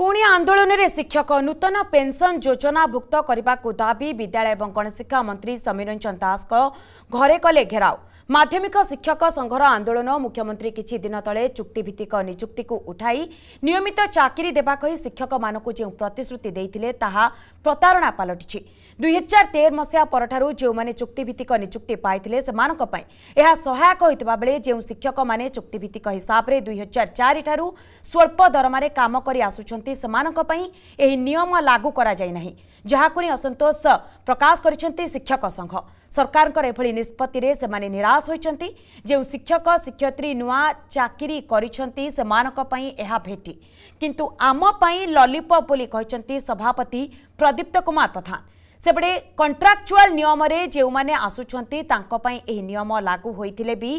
ପୁଣି ଆନ୍ଦୋଳନରେ ଶିକ୍ଷକ ନୂତନ ପେନ୍ସନ୍ ଯୋଜନାଭୁକ୍ତ କରିବାକୁ ଦାବି ବିଦ୍ୟାଳୟ ଏବଂ ଗଣଶିକ୍ଷା ମନ୍ତ୍ରୀ ସମୀର ରଞ୍ଜନ ଦାସଙ୍କ ଘରେ କଲେ ଘେରାଉ ମାଧ୍ୟମିକ ଶିକ୍ଷକ ସଂଘର ଆନ୍ଦୋଳନ ମୁଖ୍ୟମନ୍ତ୍ରୀ କିଛି ଦିନ ତଳେ ଚୁକ୍ତିଭିତ୍ତିକ ନିଯୁକ୍ତିକୁ ଉଠାଇ ନିୟମିତ ଚାକିରି ଦେବା କହି ଶିକ୍ଷକମାନଙ୍କୁ ଯେଉଁ ପ୍ରତିଶ୍ରୁତି ଦେଇଥିଲେ ତାହା ପ୍ରତାରଣା ପାଲଟିଛି ଦୁଇହଜାର ତେର ମସିହା ପରଠାରୁ ଯେଉଁମାନେ ଚୁକ୍ତିଭିତ୍ତିକ ନିଯୁକ୍ତି ପାଇଥିଲେ ସେମାନଙ୍କ ପାଇଁ ଏହା ସହାୟକ ହୋଇଥିବା ବେଳେ ଯେଉଁ ଶିକ୍ଷକମାନେ ଚୁକ୍ତିଭିତ୍ତିକ ହିସାବରେ ଦୁଇହଜାର ଚାରିଠାରୁ ସ୍ୱଳ୍ପ ଦରମାରେ କାମ କରି ଆସୁଛନ୍ତି व्यक्ति सेम लागू करसतोष प्रकाश कर शिक्षक संघ सरकार निष्पत्ति से निराश होती जो शिक्षक शिक्षयत्री नुआ चाकरी करी भेटी किंतु आमपाई ललिपोली सभापति प्रदीप्त कुमार प्रधान ସେପଟେ କଣ୍ଟ୍ରାକ୍ଚୁଆଲ ନିୟମରେ ଯେଉଁମାନେ ଆସୁଛନ୍ତି ତାଙ୍କ ପାଇଁ ଏହି ନିୟମ ଲାଗୁ ହୋଇଥିଲେ ବି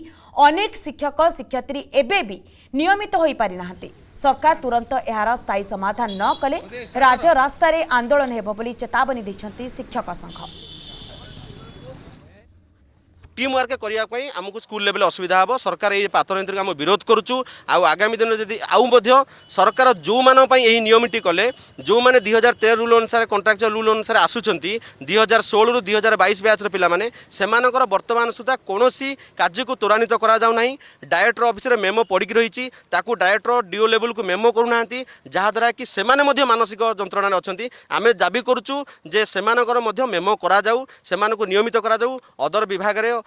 ଅନେକ ଶିକ୍ଷକ ଶିକ୍ଷୟତ୍ରୀ ଏବେ ବି ନିୟମିତ ହୋଇପାରିନାହାନ୍ତି ସରକାର ତୁରନ୍ତ ଏହାର ସ୍ଥାୟୀ ସମାଧାନ ନ କଲେ ରାଜରାସ୍ତାରେ ଆନ୍ଦୋଳନ ହେବ ବୋଲି ଚେତାବନୀ ଦେଇଛନ୍ତି ଶିକ୍ଷକ ସଂଘ ଟିମ୍ ୱାର୍କ କରିବା ପାଇଁ ଆମକୁ ସ୍କୁଲ ଲେଭେଲ ଅସୁବିଧା ହେବ ସରକାର ଏହି ପାତ୍ର ନିୟନ୍ତ୍ରକୁ ଆମେ ବିରୋଧ କରୁଛୁ ଆଉ ଆଗାମୀ ଦିନରେ ଯଦି ଆଉ ମଧ୍ୟ ସରକାର ଯେଉଁମାନଙ୍କ ପାଇଁ ଏହି ନିୟମଟି କଲେ ଯେଉଁମାନେ ଦୁଇ ହଜାର ତେର ରୁଲ୍ ଅନୁସାରେ କଣ୍ଟ୍ରାକ୍ଚୁଆଲ ରୁଲ୍ ଅନୁସାରେ ଆସୁଛନ୍ତି ଦୁଇ ହଜାର ଷୋହଳରୁ ଦୁଇ ହଜାର ବାଇଶ ବ୍ୟାଚ୍ର ପିଲାମାନେ ସେମାନଙ୍କର ବର୍ତ୍ତମାନ ସୁଦ୍ଧା କୌଣସି କାର୍ଯ୍ୟକୁ ତ୍ୱରାନ୍ୱିତ କରାଯାଉନାହିଁ ଡାଇରେକ୍ଟର ଅଫିସରେ ମେମୋ ପଡ଼ିକି ରହିଛି ତାକୁ ଡାଇରେକ୍ଟର ଡିଓ ଲେଭେଲକୁ ମେମୋ କରୁନାହାନ୍ତି ଯାହାଦ୍ୱାରା କି ସେମାନେ ମଧ୍ୟ ମାନସିକ ଯନ୍ତ୍ରଣାରେ ଅଛନ୍ତି ଆମେ ଦାବି କରୁଛୁ ଯେ ସେମାନଙ୍କର ମଧ୍ୟ ମେମୋ କରାଯାଉ ସେମାନଙ୍କୁ ନିୟମିତ କରାଯାଉ ଅଦର ବିଭାଗରେ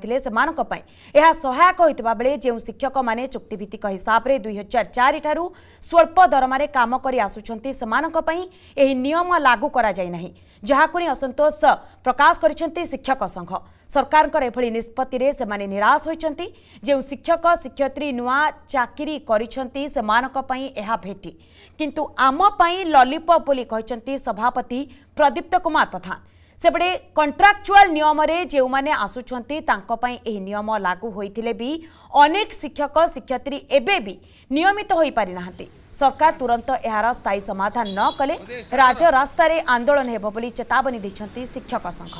पाई सेमानों यह सहायक होता बेले जो शिक्षक मैंने चुक्तिभित हिसाब से दुई हजार स्वल्प दरम काम करसुचारियम लागू करा असंतोष प्रकाश कर शिक्षक संघ सरकार निष्पत्ति से निराश होती जो शिक्षक शिक्षय नुआ चाकरी करेटी किंतु आमपाई ललिपोली सभापति प्रदीप्त कुमार प्रधान ସେପଟେ କଣ୍ଟ୍ରାକ୍ଚୁଆଲ ନିୟମରେ ଯେଉଁମାନେ ଆସୁଛନ୍ତି ତାଙ୍କ ପାଇଁ ଏହି ନିୟମ ଲାଗୁ ହୋଇଥିଲେ ବି ଅନେକ ଶିକ୍ଷକ ଶିକ୍ଷୟିତ୍ରୀ ଏବେ ବି ନିୟମିତ ହୋଇପାରିନାହାନ୍ତି ସରକାର ତୁରନ୍ତ ଏହାର ସ୍ଥାୟୀ ସମାଧାନ ନ କଲେ ରାଜରାସ୍ତାରେ ଆନ୍ଦୋଳନ ହେବ ବୋଲି ଚେତାବନୀ ଦେଇଛନ୍ତି ଶିକ୍ଷକ ସଂଘ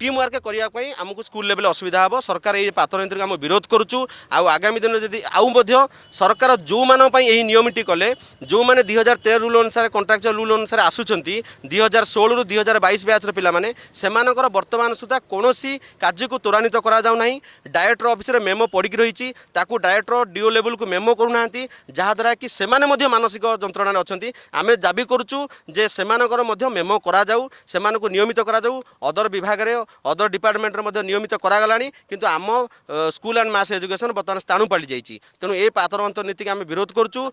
ଟିମ୍ ୱାର୍କ କରିବା ପାଇଁ ଆମକୁ ସ୍କୁଲ ଲେଭେଲ ଅସୁବିଧା ହେବ ସରକାର ଏହି ପାତରଯନ୍ତ୍ରକୁ ଆମେ ବିରୋଧ କରୁଛୁ ଆଉ ଆଗାମୀ ଦିନରେ ଯଦି ଆଉ ମଧ୍ୟ ସରକାର ଯେଉଁମାନଙ୍କ ପାଇଁ ଏହି ନିୟମଟି କଲେ ଯେଉଁମାନେ ଦୁଇ ହଜାର ତେର ରୁଲ୍ ଅନୁସାରେ କଣ୍ଟ୍ରାକ୍ଚୁଆଲ ରୁଲ୍ ଅନୁସାରେ ଆସୁଛନ୍ତି ଦୁଇ ହଜାର ଷୋହଳରୁ ଦୁଇ ହଜାର ବାଇଶ ବ୍ୟାଚ୍ର ପିଲାମାନେ ସେମାନଙ୍କର ବର୍ତ୍ତମାନ ସୁଦ୍ଧା କୌଣସି କାର୍ଯ୍ୟକୁ ତ୍ୱରାନ୍ୱିତ କରାଯାଉନାହିଁ ଡାଇରେକ୍ଟର ଅଫିସରେ ମେମୋ ପଡ଼ିକି ରହିଛି ତାକୁ ଡାଇରେକ୍ଟର ଡିଓ ଲେଭେଲକୁ ମେମୋ କରୁନାହାନ୍ତି ଯାହାଦ୍ୱାରା କି ସେମାନେ ମଧ୍ୟ ମାନସିକ ଯନ୍ତ୍ରଣାରେ ଅଛନ୍ତି ଆମେ ଦାବି କରୁଛୁ ଯେ ସେମାନଙ୍କର ମଧ୍ୟ ମେମୋ କରାଯାଉ ସେମାନଙ୍କୁ ନିୟମିତ କରାଯାଉ ଅଦର ବିଭାଗରେ ଅଦର ଡିପାର୍ଟମେଣ୍ଟରେ ମଧ୍ୟ ନିୟମିତ କରାଗଲାଣି କିନ୍ତୁ ଆମ ସ୍କୁଲ ଆଣ୍ଡ ମାସ୍ ଏଜୁକେସନ୍ ବର୍ତ୍ତମାନ ସ୍ଥାଣୁ ପାଲିଯାଇଛି ତେଣୁ ଏ ପାତରଅନ୍ତର ନୀତିକି ଆମେ ବିରୋଧ କରୁଛୁ